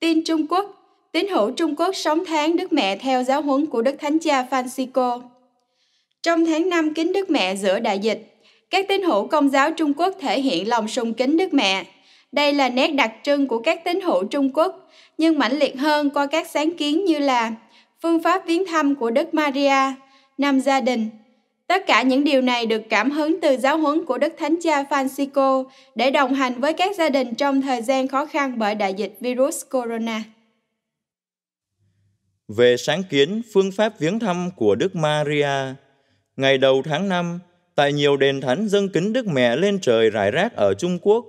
Tin Trung Quốc Tín hữu Trung Quốc sống tháng Đức Mẹ theo giáo huấn của Đức Thánh Cha Francisco. Trong tháng 5 kính Đức Mẹ giữa đại dịch, các tín hữu công giáo Trung Quốc thể hiện lòng sùng kính Đức Mẹ. Đây là nét đặc trưng của các tín hữu Trung Quốc, nhưng mãnh liệt hơn qua các sáng kiến như là phương pháp viếng thăm của Đức Maria, năm gia đình, Tất cả những điều này được cảm hứng từ giáo huấn của Đức Thánh Cha Francisco để đồng hành với các gia đình trong thời gian khó khăn bởi đại dịch virus corona. Về sáng kiến phương pháp viếng thăm của Đức Maria, ngày đầu tháng 5, tại nhiều đền thánh dân kính Đức Mẹ lên trời rải rác ở Trung Quốc,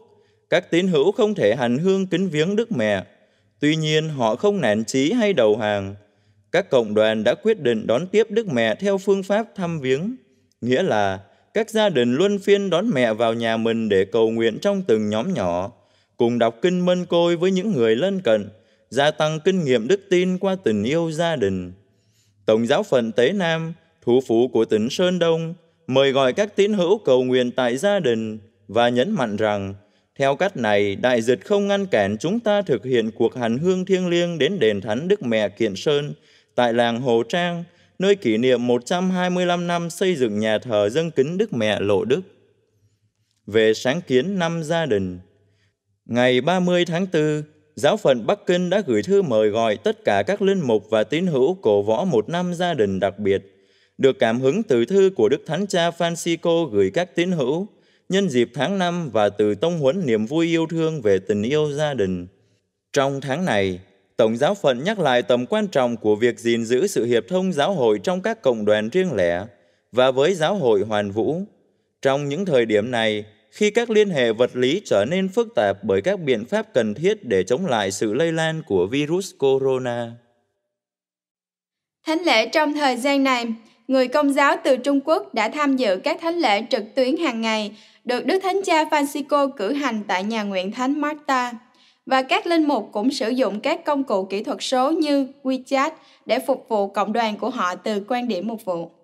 các tín hữu không thể hành hương kính viếng Đức Mẹ. Tuy nhiên, họ không nản chí hay đầu hàng. Các cộng đoàn đã quyết định đón tiếp Đức Mẹ theo phương pháp thăm viếng nghĩa là các gia đình luân phiên đón mẹ vào nhà mình để cầu nguyện trong từng nhóm nhỏ, cùng đọc kinh mân côi với những người lân cận, gia tăng kinh nghiệm đức tin qua tình yêu gia đình. Tổng giáo phận Tế Nam, thủ phủ của tỉnh Sơn Đông, mời gọi các tín hữu cầu nguyện tại gia đình và nhấn mạnh rằng theo cách này, đại dịch không ngăn cản chúng ta thực hiện cuộc hành hương thiêng liêng đến đền thánh Đức Mẹ Kiện Sơn tại làng Hồ Trang – nơi kỷ niệm 125 năm xây dựng nhà thờ dân kính Đức Mẹ Lộ Đức. Về sáng kiến năm gia đình, ngày 30 tháng 4, giáo phận Bắc Kinh đã gửi thư mời gọi tất cả các linh mục và tín hữu cổ võ một năm gia đình đặc biệt, được cảm hứng từ thư của Đức Thánh Cha Francisco gửi các tín hữu, nhân dịp tháng 5 và từ tông huấn niềm vui yêu thương về tình yêu gia đình. Trong tháng này, Tổng giáo phận nhắc lại tầm quan trọng của việc gìn giữ sự hiệp thông giáo hội trong các cộng đoàn riêng lẻ và với giáo hội hoàn vũ. Trong những thời điểm này, khi các liên hệ vật lý trở nên phức tạp bởi các biện pháp cần thiết để chống lại sự lây lan của virus corona. Thánh lễ trong thời gian này, người công giáo từ Trung Quốc đã tham dự các thánh lễ trực tuyến hàng ngày được Đức Thánh Cha Francisco cử hành tại nhà nguyện Thánh Marta và các linh mục cũng sử dụng các công cụ kỹ thuật số như WeChat để phục vụ cộng đoàn của họ từ quan điểm mục vụ.